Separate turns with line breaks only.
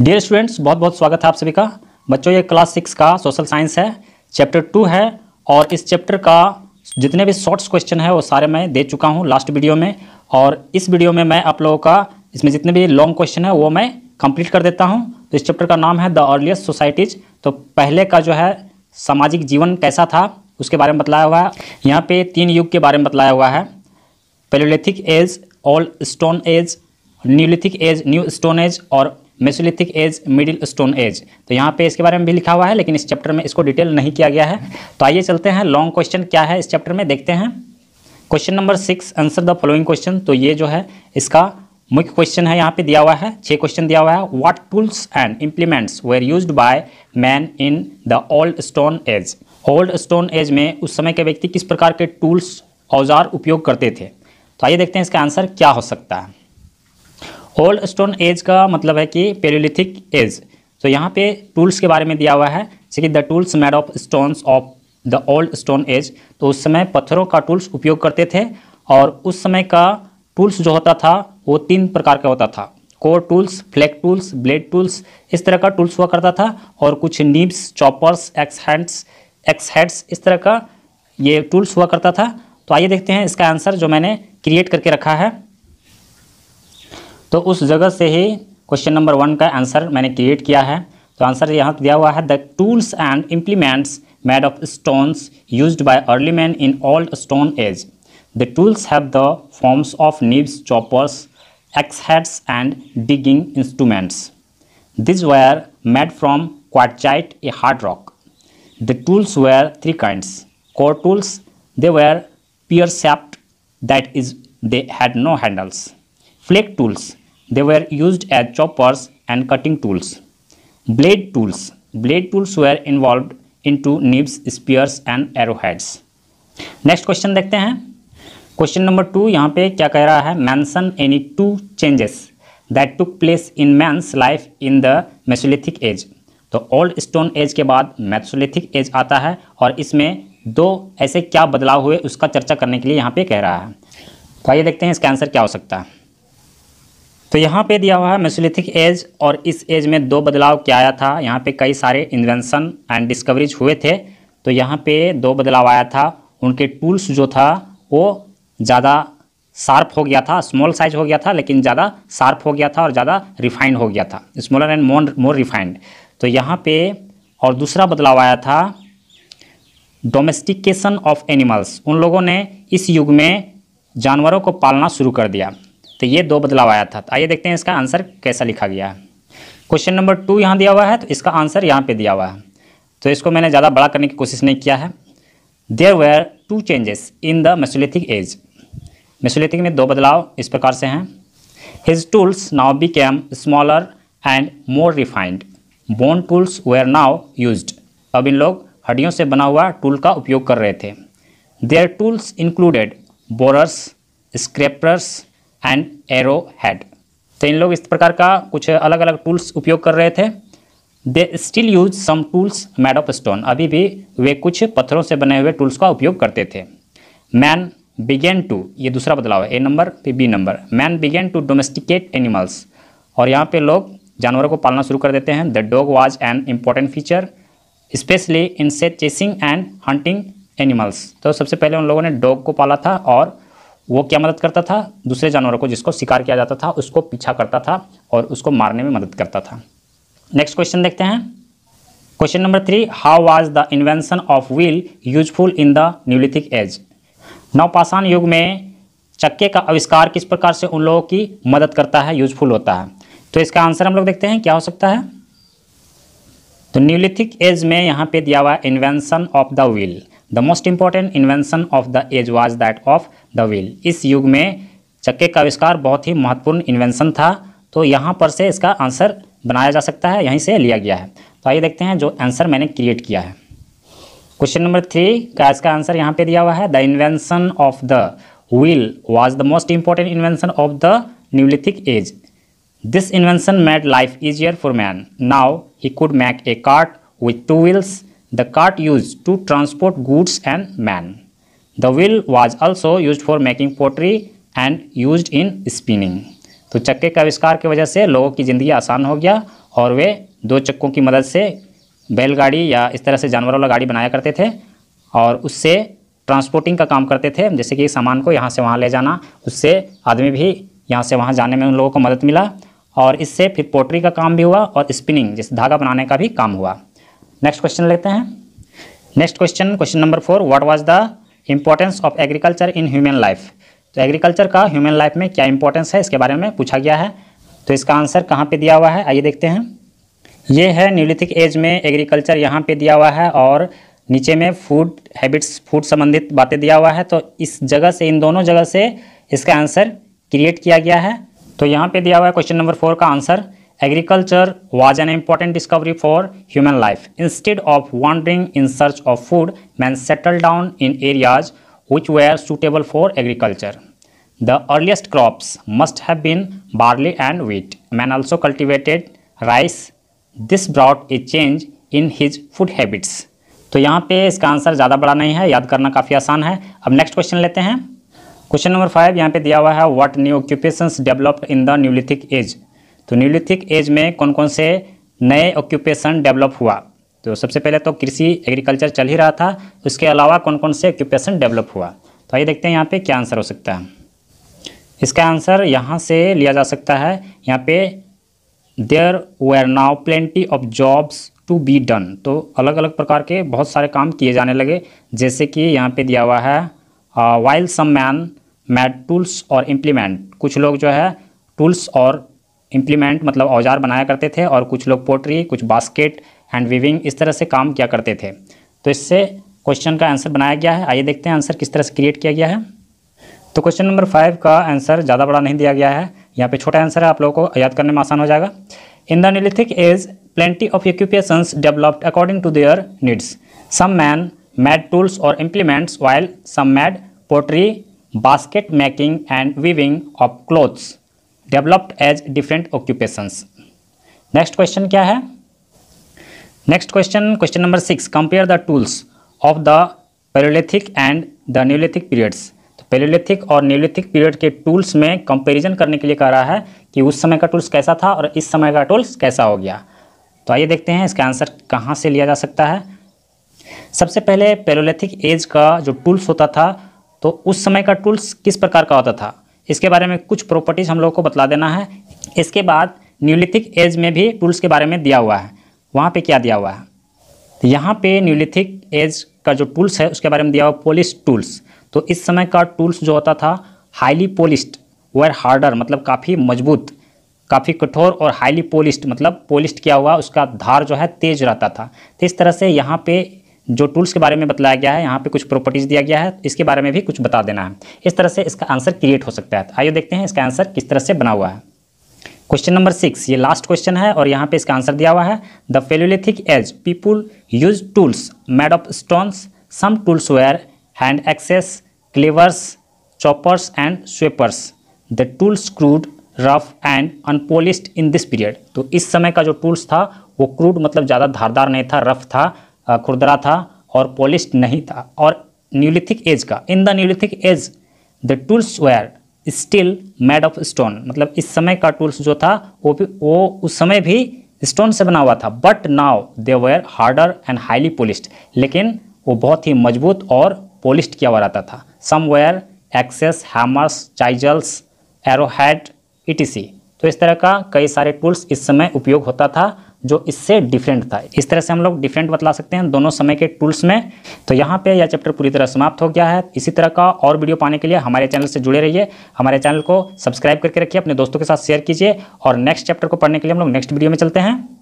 Dear students बहुत बहुत स्वागत है आप सभी का बच्चों ये क्लास सिक्स का सोशल साइंस है चैप्टर टू है और इस चैप्टर का जितने भी शॉर्ट्स क्वेश्चन है वो सारे मैं दे चुका हूँ लास्ट वीडियो में और इस वीडियो में मैं आप लोगों का इसमें जितने भी लॉन्ग क्वेश्चन है वो मैं कंप्लीट कर देता हूँ तो इस चैप्टर का नाम है द अर्लीस्ट सोसाइटीज़ तो पहले का जो है सामाजिक जीवन कैसा था उसके बारे में बताया हुआ है यहाँ पे तीन युग के बारे में बताया हुआ है Paleolithic age old stone age Neolithic age new stone age और Mesolithic age middle stone age तो यहाँ पे इसके बारे में भी लिखा हुआ है लेकिन इस चैप्टर में इसको डिटेल नहीं किया गया है तो आइए चलते हैं लॉन्ग क्वेश्चन क्या है इस चैप्टर में देखते हैं question number six answer the following question तो ये जो है इसका मुख्य क्वेश्चन है यहाँ पे दिया हुआ है छः क्वेश्चन दिया हुआ है what tools and implements were used by man in the old stone age old stone age में उस समय के व्यक्ति किस प्रकार के टूल्स औजार उपयोग करते थे तो आइए देखते हैं इसका आंसर क्या हो सकता है ओल्ड स्टोन एज का मतलब है कि पेरोलिथिक एज तो यहाँ पे टूल्स के बारे में दिया हुआ है जैसे कि the tools made of stones of the old stone age तो उस समय पत्थरों का टूल्स उपयोग करते थे और उस समय का टूल्स जो होता था वो तीन प्रकार का होता था core tools flake tools blade tools इस तरह का टूल्स हुआ करता था और कुछ nibs choppers axe hands axe heads इस तरह का ये टूल्स हुआ करता था तो आइए देखते हैं इसका आंसर जो मैंने क्रिएट करके रखा है तो उस जगह से ही क्वेश्चन नंबर वन का आंसर मैंने क्रिएट किया है तो आंसर यहाँ दिया हुआ है the tools and implements made of stones use by early man in old stone age the tools have the forms of nibs choppers axe heads and digging instruments this were made from quartzite a hard rock the tools were three kind core tools they were pear shaped that is they had no handles flake tools they They were used as choppers and cutting tools. Blade tools. Blade tools involve into nips, spears and arrowheads next question देखते हैं question number two यहाँ पे क्या कह रहा है mention any two changes that took place in man's life in the Mesolithic age तो old stone age के बाद मेसोलिथिक एज आता है और इसमें दो ऐसे क्या बदलाव हुए उसका चर्चा करने के लिए यहाँ पे कह रहा है तो आइए देखते हैं इसका आंसर क्या हो सकता है तो यहाँ पे दिया हुआ है मेसोलिथिक एज और इस एज में दो बदलाव क्या आया था यहाँ पे कई सारे इन्वेंशन एंड डिस्कवरीज हुए थे तो यहाँ पे दो बदलाव आया था उनके टूल्स जो था वो ज़्यादा शार्प हो गया था स्मॉल साइज हो गया था लेकिन ज़्यादा शार्प हो गया था और ज़्यादा रिफाइंड हो गया था smaller and more more refined तो यहाँ पे और दूसरा बदलाव आया था डोमेस्टिकेशन ऑफ एनिमल्स उन लोगों ने इस युग में जानवरों को पालना शुरू कर दिया तो ये दो बदलाव आया था आइए देखते हैं इसका आंसर कैसा लिखा गया है क्वेश्चन नंबर टू यहाँ दिया हुआ है तो इसका आंसर यहाँ पे दिया हुआ है तो इसको मैंने ज़्यादा बड़ा करने की कोशिश नहीं किया है there were two changes in the Mesolithic age Mesolithic में दो बदलाव इस प्रकार से हैं his tools now came smaller and more refined bone tools were now use अब इन लोग हड्डियों से बना हुआ टूल का उपयोग कर रहे थे their tools included borers scrapers and arrow head तो इन लोग इस प्रकार का कुछ अलग अलग टूल्स उपयोग कर रहे थे they still use some tools made of stone अभी भी वे कुछ पत्थरों से बने हुए टूल्स का उपयोग करते थे मैन बिगेन टू ये दूसरा बदलाव है ए नंबर फिर B number man began to domesticate animals और यहाँ पे लोग जानवरों को पालना शुरू कर देते हैं the dog was an important feature specially in से चेसिंग एंड हंटिंग एनिमल्स तो सबसे पहले उन लोगों ने डॉग को पाला था और वो क्या मदद करता था दूसरे जानवरों को जिसको शिकार किया जाता था उसको पीछा करता था और उसको मारने में मदद करता था नेक्स्ट क्वेश्चन देखते हैं question number three how was the invention of wheel useful in the Neolithic age नवपाषाण युग में चक्के का आविष्कार किस प्रकार से उन लोगों की मदद करता है यूजफुल होता है तो इसका आंसर हम लोग देखते हैं क्या हो सकता है तो न्यूलिथिक एज में यहाँ पे दिया हुआ है invention of the wheel the most important invention of the age was that of the wheel इस युग में चक्के का आविष्कार बहुत ही महत्वपूर्ण इन्वेंशन था तो यहाँ पर से इसका आंसर बनाया जा सकता है यहीं से लिया गया है तो आइए देखते हैं जो आंसर मैंने क्रिएट किया है क्वेश्चन नंबर थ्री का इसका आंसर यहाँ पे दिया हुआ है the invention of the wheel was the most important invention of the Neolithic age This invention made life easier for man. Now he could make a cart with two wheels, the cart used to transport goods and man. The wheel was also used for making pottery and used in spinning. तो चक्के के आविष्कार की वजह से लोगों की ज़िंदगी आसान हो गया और वे दो चक्कों की मदद से बैलगाड़ी या इस तरह से जानवरों वाला गाड़ी बनाया करते थे और उससे ट्रांसपोर्टिंग का काम करते थे जैसे कि सामान को यहाँ से वहाँ ले जाना उससे आदमी भी यहाँ से वहाँ जाने में उन लोगों को मदद मिला और इससे फिर पोट्री का काम भी हुआ और स्पिनिंग जैसे धागा बनाने का भी काम हुआ नेक्स्ट क्वेश्चन लेते हैं next question question number four what was the importance of agriculture in human life तो एग्रीकल्चर का ह्यूमन लाइफ में क्या इंपॉर्टेंस है इसके बारे में पूछा गया है तो इसका आंसर कहाँ पर दिया हुआ है आइए देखते हैं ये है न्यूलिथिक एज में एग्रीकल्चर यहाँ पर दिया हुआ है और नीचे में फूड हैबिट्स फूड संबंधित बातें दिया हुआ है तो इस जगह से इन दोनों जगह से इसका आंसर क्रिएट किया गया है तो यहाँ पे दिया हुआ है क्वेश्चन नंबर फोर का answer agriculture was an important discovery for human life instead of wandering in search of food man settle down in areas which were suitable for agriculture the earliest crops must have been barley and wheat man also cultivated rice this brought a change in his food habits तो यहाँ पे इसका answer ज़्यादा बड़ा नहीं है याद करना काफ़ी आसान है अब नेक्स्ट क्वेश्चन लेते हैं क्वेश्चन नंबर फाइव यहाँ पे दिया हुआ है what new occupation developed in the Neolithic age तो न्यूलिथिक एज में कौन कौन से नए ऑक्यूपेशन डेवलप हुआ तो सबसे पहले तो कृषि एग्रीकल्चर चल ही रहा था उसके अलावा कौन कौन से ऑक्यूपेशन डेवलप हुआ तो आइए देखते हैं यहाँ पे क्या आंसर हो सकता है इसका आंसर यहाँ से लिया जा सकता है यहाँ पे there were now plenty of jobs to be done तो अलग अलग प्रकार के बहुत सारे काम किए जाने लगे जैसे कि यहाँ पे दिया हुआ है while some man made tools और इम्प्लीमेंट कुछ लोग जो है टूल्स और इम्प्लीमेंट मतलब औजार बनाया करते थे और कुछ लोग पोट्री कुछ बास्केट एंड वीविंग इस तरह से काम किया करते थे तो इससे क्वेश्चन का आंसर बनाया गया है आइए देखते हैं आंसर किस तरह से क्रिएट किया गया है तो क्वेश्चन नंबर फाइव का आंसर ज़्यादा बड़ा नहीं दिया गया है यहाँ पे छोटा आंसर है आप लोगों को याद करने में आसान हो जाएगा in the Neolithic is plenty of occupations developed according to their needs some man made tools और implements while some made pottery basket making and weaving of clothes developed as different occupations next question क्या है next question question number six compare the tools of the Paleolithic and the Neolithic periods तो और Neolithic period के tools में comparison करने के लिए कह रहा है कि उस समय का टूल्स कैसा था और इस समय का टूल्स कैसा हो गया तो आइए देखते हैं इसका आंसर कहाँ से लिया जा सकता है सबसे पहले पेलोलिथिक एज का जो टूल्स होता था तो उस समय का टूल्स किस प्रकार का होता था इसके बारे में कुछ प्रॉपर्टीज़ हम लोगों को बतला देना है इसके बाद न्यूलिथिक एज में भी टूल्स के बारे में दिया हुआ है वहाँ पे क्या दिया हुआ है तो यहाँ पे न्यूलिथिक एज का जो टूल्स है उसके बारे में दिया हुआ पोलिश टूल्स तो इस समय का टूल्स जो होता था हाईली पोलिस्ड वेयर हार्डर मतलब काफ़ी मजबूत काफ़ी कठोर और हाईली पोलिस्ड मतलब पोलिस्ड किया हुआ उसका धार जो है तेज रहता था तो इस तरह से यहाँ पे जो टूल्स के बारे में बताया गया है यहाँ पे कुछ प्रॉपर्टीज़ दिया गया है इसके बारे में भी कुछ बता देना है इस तरह से इसका आंसर क्रिएट हो सकता है आइए देखते हैं इसका आंसर किस तरह से बना हुआ है क्वेश्चन नंबर सिक्स ये लास्ट क्वेश्चन है और यहाँ पे इसका आंसर दिया हुआ है the Paleolithic age people use tools made of stones some tools were hand axes cleavers choppers and scrapers the tools crude rough and unpolished in this period तो इस समय का जो टूल्स था वो क्रूड मतलब ज़्यादा धारदार नहीं था रफ था खुरदरा था और पॉलिश नहीं था और न्यूलिथिक एज का in the Neolithic age the tools were still made of stone मतलब इस समय का टूल्स जो था वो भी वो उस समय भी स्टोन से बना हुआ था but now they were harder and highly polished लेकिन वो बहुत ही मजबूत और पोलिश्ड किया हुआ रहता था some were axes hammers chisels arrowhead ई तो इस तरह का कई सारे टूल्स इस समय उपयोग होता था जो इससे डिफरेंट था इस तरह से हम लोग डिफरेंट बतला सकते हैं दोनों समय के टूल्स में तो यहाँ पे यह चैप्टर पूरी तरह समाप्त हो गया है इसी तरह का और वीडियो पाने के लिए हमारे चैनल से जुड़े रहिए हमारे चैनल को सब्सक्राइब करके रखिए अपने दोस्तों के साथ शेयर कीजिए और नेक्स्ट चैप्टर को पढ़ने के लिए हम लोग नेक्स्ट वीडियो में चलते हैं